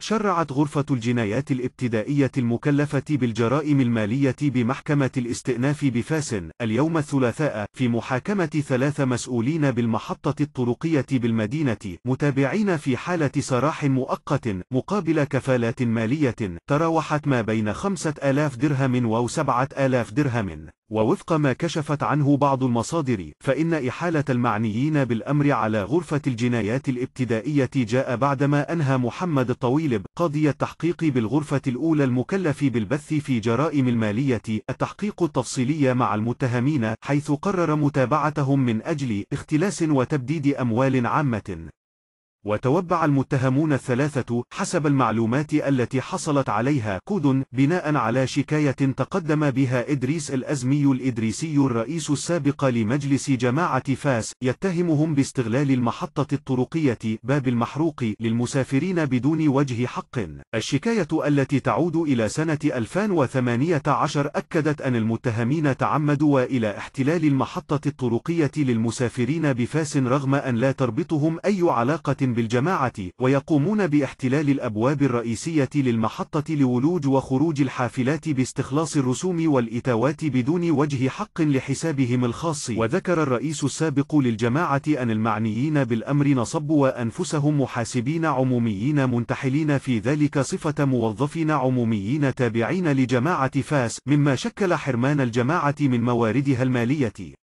شرعت غرفة الجنايات الابتدائية المكلفة بالجرائم المالية بمحكمة الاستئناف بفاس اليوم الثلاثاء في محاكمة ثلاث مسؤولين بالمحطة الطرقية بالمدينة متابعين في حالة سراح مؤقت مقابل كفالات مالية تراوحت ما بين 5000 درهم و 7000 درهم ووفق ما كشفت عنه بعض المصادر فإن إحالة المعنيين بالأمر على غرفة الجنايات الابتدائية جاء بعدما أنهى محمد الطويلب قاضي التحقيق بالغرفة الأولى المكلف بالبث في جرائم المالية التحقيق التفصيلي مع المتهمين حيث قرر متابعتهم من أجل اختلاس وتبديد أموال عامة وتوبع المتهمون الثلاثة حسب المعلومات التي حصلت عليها كود بناء على شكاية تقدم بها إدريس الأزمي الإدريسي الرئيس السابق لمجلس جماعة فاس يتهمهم باستغلال المحطة الطرقية باب المحروق للمسافرين بدون وجه حق الشكاية التي تعود إلى سنة 2018 أكدت أن المتهمين تعمدوا إلى احتلال المحطة الطرقية للمسافرين بفاس رغم أن لا تربطهم أي علاقة بالجماعة ويقومون باحتلال الأبواب الرئيسية للمحطة لولوج وخروج الحافلات باستخلاص الرسوم والإتاوات بدون وجه حق لحسابهم الخاص وذكر الرئيس السابق للجماعة أن المعنيين بالأمر نصبوا أنفسهم محاسبين عموميين منتحلين في ذلك صفة موظفين عموميين تابعين لجماعة فاس مما شكل حرمان الجماعة من مواردها المالية